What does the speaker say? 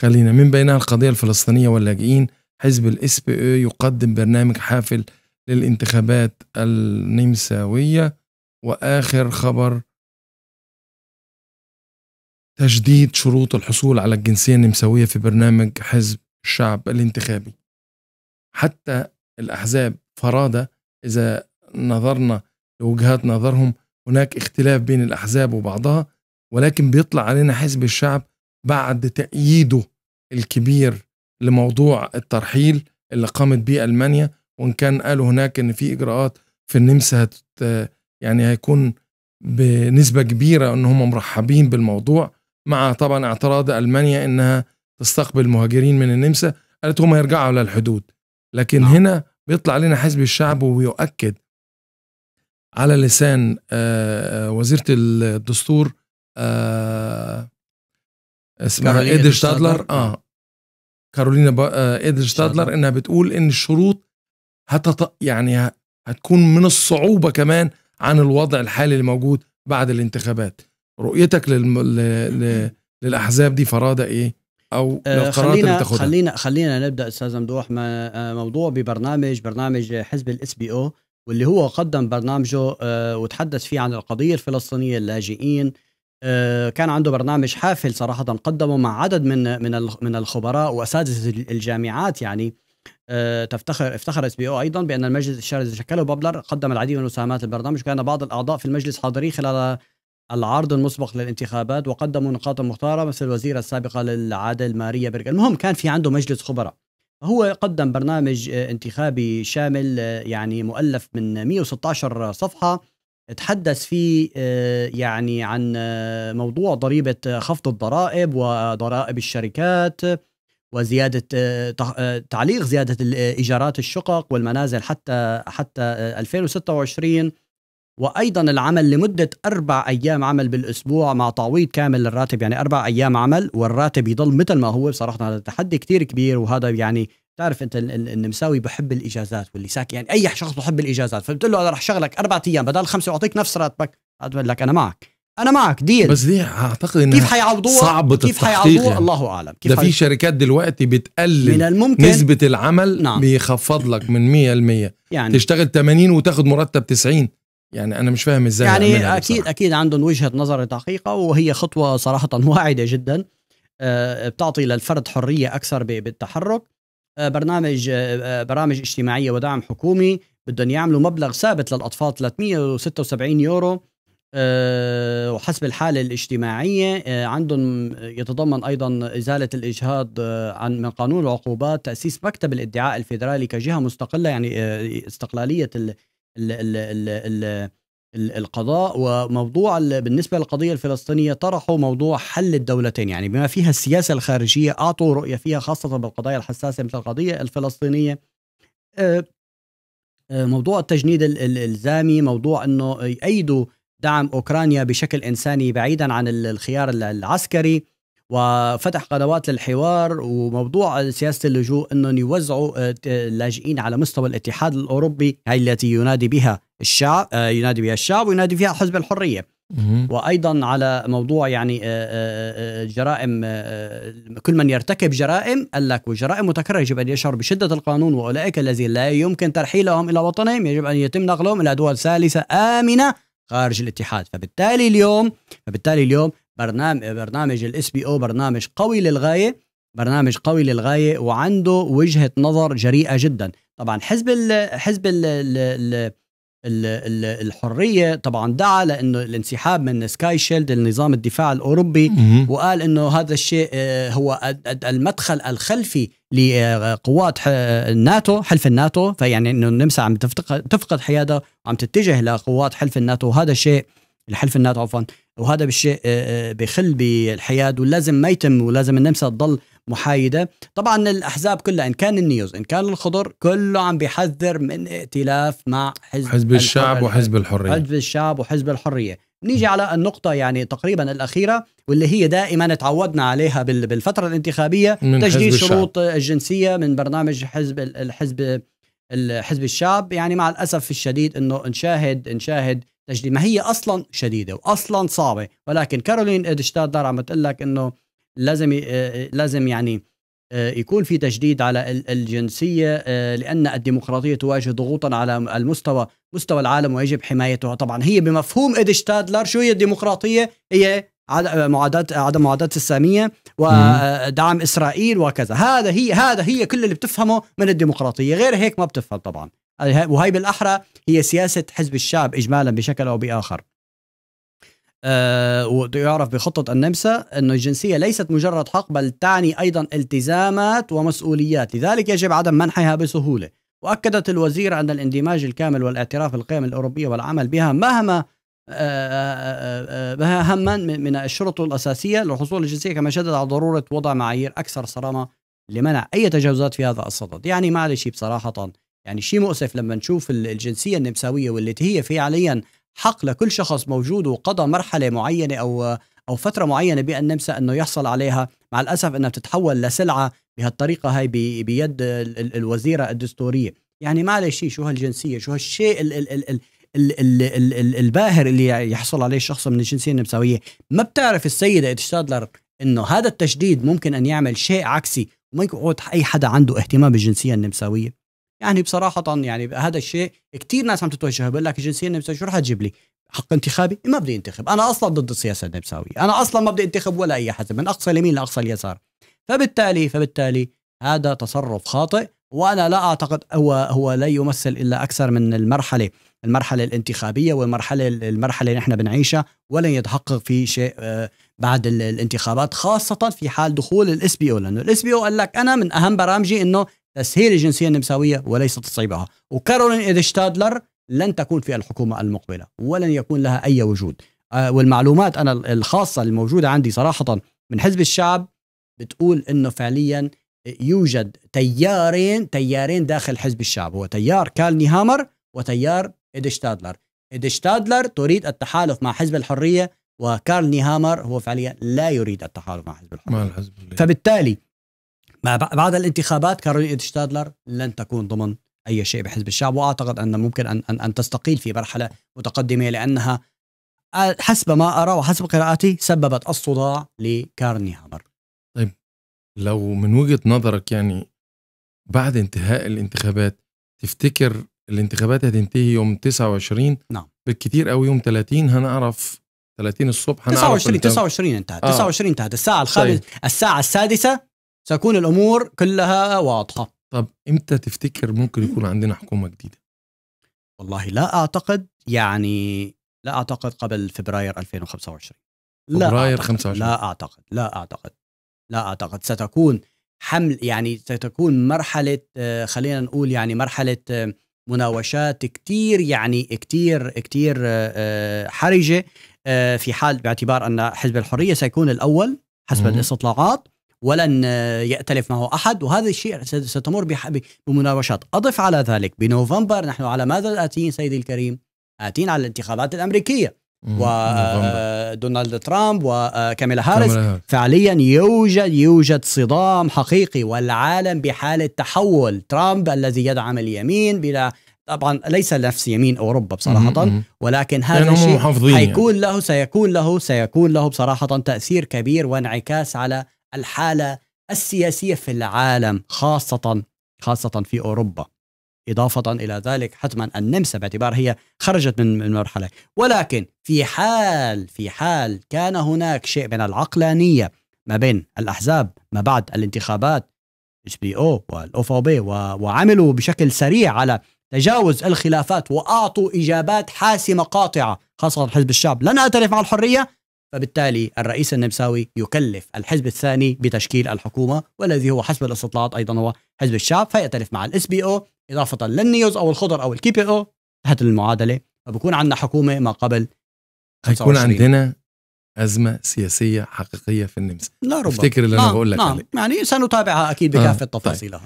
خلينا من بينها القضية الفلسطينية واللاجئين حزب الاس بي او يقدم برنامج حافل للانتخابات النمساوية وآخر خبر تجديد شروط الحصول على الجنسية النمساوية في برنامج حزب الشعب الانتخابي حتى الأحزاب فرادة إذا نظرنا لوجهات نظرهم هناك اختلاف بين الأحزاب وبعضها ولكن بيطلع علينا حزب الشعب بعد تأييده الكبير لموضوع الترحيل اللي قامت به ألمانيا وإن كان قالوا هناك إن في إجراءات في النمسا هت يعني هيكون بنسبة كبيرة إن هم مرحبين بالموضوع مع طبعا اعتراض ألمانيا إنها تستقبل مهاجرين من النمسا قالت هم يرجعوا للحدود لكن نعم. هنا بيطلع لنا حزب الشعب ويؤكد على لسان آه، وزيرة الدستور آه، اسمها ايدل شتادلر اه كارولينا با... آه ايدل شتادلر انها بتقول ان الشروط هتط... يعني هتكون من الصعوبه كمان عن الوضع الحالي اللي موجود بعد الانتخابات رؤيتك للم... ل... للاحزاب دي فرادة ايه او آه خلينا خلينا خلينا نبدا استاذ ممدوح آه، موضوع ببرنامج برنامج حزب الاس بي او واللي هو قدم برنامجه آه، وتحدث فيه عن القضية الفلسطينية اللاجئين آه، كان عنده برنامج حافل صراحه قدمه مع عدد من من من الخبراء واساتذه الجامعات يعني آه، تفتخر افتخر اس بي او ايضا بان المجلس الشهري الذي شكله بابلر قدم العديد من مساهمات البرنامج كان بعض الاعضاء في المجلس حاضرين خلال العرض المسبق للانتخابات وقدموا نقاطا مختاره مثل الوزيره السابقه للعادل ماريا برجر المهم كان في عنده مجلس خبراء هو قدم برنامج آه، انتخابي شامل يعني مؤلف من 116 صفحه تحدث فيه آه، يعني عن آه، موضوع ضريبة آه، خفض الضرائب وضرائب الشركات وزيادة تعليق زيادة إيجارات الشقق والمنازل حتى حتى 2026 وأيضا العمل لمدة أربع أيام عمل بالأسبوع مع تعويض كامل للراتب يعني أربع أيام عمل والراتب يضل مثل ما هو بصراحة هذا تحدي كتير كبير وهذا يعني تعرف انت النمساوي بحب الاجازات واللي ساكن يعني اي شخص بحب الاجازات فبتقول له انا رح شغلك اربع ايام بدل خمسه واعطيك نفس راتبك بقول لك انا معك انا معك ديل بس دي اعتقد انها كيف حيعوضوها صعب كيف حيعوضوها يعني. الله اعلم كيف ده في شركات دلوقتي بتقلل من الممكن نسبة العمل نعم. بيخفض لك من 100 100 يعني تشتغل 80 وتاخد مرتب 90 يعني انا مش فاهم ازاي يعني اكيد بصراحة. اكيد عندهم وجهة نظر دقيقة وهي خطوة صراحة واعدة جدا آه، بتعطي للفرد حرية اكثر بالتحرك آه، برنامج آه، آه، برامج اجتماعيه ودعم حكومي بدهم يعملوا مبلغ ثابت للاطفال 376 يورو وحسب الحاله الاجتماعيه عندهم يتضمن ايضا ازاله الاجهاض عن من قانون العقوبات تاسيس مكتب الادعاء الفيدرالي كجهه مستقله يعني استقلاليه ال ال ال ال القضاء وموضوع بالنسبة للقضية الفلسطينية طرحوا موضوع حل الدولتين يعني بما فيها السياسة الخارجية أعطوا رؤية فيها خاصة بالقضايا الحساسة مثل القضية الفلسطينية آه، آه، موضوع التجنيد الإلزامي موضوع أنه يأيدوا دعم أوكرانيا بشكل إنساني بعيدا عن الخيار العسكري وفتح قنوات للحوار وموضوع سياسه اللجوء انهم يوزعوا اللاجئين آه، على مستوى الاتحاد الاوروبي هي التي ينادي بها الشعب آه، ينادي بها الشعب وينادي فيها حزب الحريه وايضا على موضوع يعني آه، جرائم كل من يرتكب جرائم قال لك وجرائم متكرره يجب ان يشعر بشده القانون واولئك الذين لا يمكن ترحيلهم الى وطنهم يجب ان يتم نقلهم الى دول ثالثه امنه خارج الاتحاد فبالتالي اليوم فبالتالي اليوم برنامج برنامج الاس بي او برنامج قوي للغايه برنامج قوي للغايه وعنده وجهه نظر جريئه جدا طبعا حزب الـ حزب الـ الـ الحريه طبعا دعا لانه الانسحاب من سكاي شيلد النظام الدفاع الاوروبي وقال انه هذا الشيء آه، هو المدخل الخلفي لقوات آه، الناتو حلف الناتو فيعني انه النمسا عم تفقد حيادها وعم تتجه لقوات حلف الناتو وهذا الشيء الحلف الناتو عفوا وهذا بالشيء آه، آه، بخل بالحياد ولازم ما يتم ولازم النمسا تضل محايده طبعا الاحزاب كلها ان كان النيوز ان كان الخضر كله عم بيحذر من ائتلاف مع حزب حزب الشعب وحزب الحريه حزب الشعب وحزب الحريه نيجي على النقطة يعني تقريبا الأخيرة واللي هي دائما تعودنا عليها بالفترة الانتخابية تجديد شروط الجنسية من برنامج حزب الحزب الحزب الشعب يعني مع الأسف الشديد أنه نشاهد نشاهد تجديد ما هي اصلا شديده واصلا صعبه ولكن كارولين ادشتادر عم تقول لك انه لازم آه، آه، لازم يعني آه، يكون في تجديد على الجنسيه لان الديمقراطيه تواجه ضغوطا على المستوى مستوى العالم ويجب حمايتها طبعا هي بمفهوم ادشتادلر شو هي الديمقراطيه هي معاداة عدم معاداة السامية ودعم إسرائيل وكذا هذا هي هذا هي كل اللي بتفهمه من الديمقراطية غير هيك ما بتفهم طبعا وهي بالاحرى هي سياسه حزب الشعب اجمالا بشكل او باخر. أه ويعرف بخطة النمسا أن الجنسية ليست مجرد حق بل تعني أيضا التزامات ومسؤوليات لذلك يجب عدم منحها بسهولة وأكدت الوزير أن الاندماج الكامل والاعتراف بالقيم الأوروبية والعمل بها مهما بها آه، آه، آه، هما من الشروط الأساسية للحصول الجنسيه كما شدد على ضرورة وضع معايير أكثر صرامة لمنع أي تجاوزات في هذا الصدد يعني معلش بصراحة يعني شيء مؤسف لما نشوف الجنسية النمساوية واللي هي فعليا حق لكل شخص موجود وقضى مرحلة معينة أو أو فترة معينة بالنمسا أنه يحصل عليها مع الأسف أنها بتتحول لسلعة بهالطريقة هاي بيد الوزيرة الدستورية يعني شيء شو هالجنسية شو هالشيء ال ال ال ال الباهر اللي يحصل عليه الشخص من الجنسيه النمساويه ما بتعرف السيده اتشادلر انه هذا التشديد ممكن ان يعمل شيء عكسي وما يقعد اي حدا عنده اهتمام بالجنسيه النمساويه يعني بصراحه يعني هذا الشيء كثير ناس عم تتوجه بقول لك الجنسيه النمساويه شو رح تجيب لي؟ حق انتخابي ما بدي انتخب انا اصلا ضد السياسه النمساويه انا اصلا ما بدي انتخب ولا اي حزب من اقصى اليمين لاقصى اليسار فبالتالي فبالتالي هذا تصرف خاطئ وانا لا اعتقد هو هو لا يمثل الا اكثر من المرحله المرحله الانتخابيه والمرحله المرحله اللي نحن بنعيشها ولن يتحقق في شيء آه، بعد الانتخابات خاصه في حال دخول الاس بي او لانه الاس بي او قال لك انا من اهم برامجي انه تسهيل الجنسيه النمساويه وليس تصعيبها وكارولين إيدشتادلر لن تكون في الحكومه المقبله ولن يكون لها اي وجود آه، والمعلومات انا الخاصه الموجوده عندي صراحه من حزب الشعب بتقول انه فعليا يوجد تيارين تيارين داخل حزب الشعب هو تيار كالني هامر وتيار إيدشتادلر إيدشتادلر تريد التحالف مع حزب الحريه وكارل نيهامر هو فعليا لا يريد التحالف مع حزب الحريه مع الحزب فبالتالي ما بعد الانتخابات كارولين شتادلر لن تكون ضمن اي شيء بحزب الشعب واعتقد ان ممكن ان ان, أن تستقيل في مرحله متقدمه لانها حسب ما ارى وحسب قراءاتي سببت الصداع لكارني هامر طيب لو من وجهه نظرك يعني بعد انتهاء الانتخابات تفتكر الانتخابات هتنتهي يوم 29 نعم بالكثير قوي يوم 30 هنعرف 30 الصبح هنعرف 29 29 انتهت 29 انتهت الساعه الخامسه طيب. الساعه السادسه سيكون الامور كلها واضحه طب امتى تفتكر ممكن يكون عندنا حكومه جديده والله لا اعتقد يعني لا اعتقد قبل فبراير 2025 لا فبراير 25 لا اعتقد لا اعتقد لا اعتقد ستكون حمل يعني ستكون مرحله آه، خلينا نقول يعني مرحله آه، مناوشات كتير يعني كتير كتير آه، حرجه في حال باعتبار ان حزب الحريه سيكون الاول حسب الاستطلاعات ولن يأتلف معه أحد وهذا الشيء ستمر بمناوشات أضف على ذلك بنوفمبر نحن على ماذا آتين سيدي الكريم آتين على الانتخابات الأمريكية ودونالد آه، ترامب وكاميلا آه، هاريس فعليا يوجد يوجد صدام حقيقي والعالم بحالة تحول ترامب الذي يدعم اليمين بلا طبعا ليس نفس يمين اوروبا بصراحه ولكن هذا الشيء يعني. حيكون له سيكون له سيكون له بصراحه تاثير كبير وانعكاس على الحالة السياسية في العالم خاصة خاصة في أوروبا إضافة إلى ذلك حتما النمسا باعتبار هي خرجت من المرحلة ولكن في حال في حال كان هناك شيء من العقلانية ما بين الأحزاب ما بعد الانتخابات اس بي او والاو بي وعملوا بشكل سريع على تجاوز الخلافات واعطوا اجابات حاسمه قاطعه خاصه حزب الشعب لن اعترف مع الحريه فبالتالي الرئيس النمساوي يكلف الحزب الثاني بتشكيل الحكومة والذي هو حسب الاستطلاعات أيضا هو حزب الشعب فيأتلف مع الاس بي او إضافة للنيوز أو الخضر أو الكي بي او تحت المعادلة فبكون عندنا حكومة ما قبل هيكون عندنا أزمة سياسية حقيقية في النمسا لا ربما افتكر اللي نعم. أنا بقول لك نعم. يعني سنتابعها أكيد بكافة آه. طيب. تفاصيلها طيب.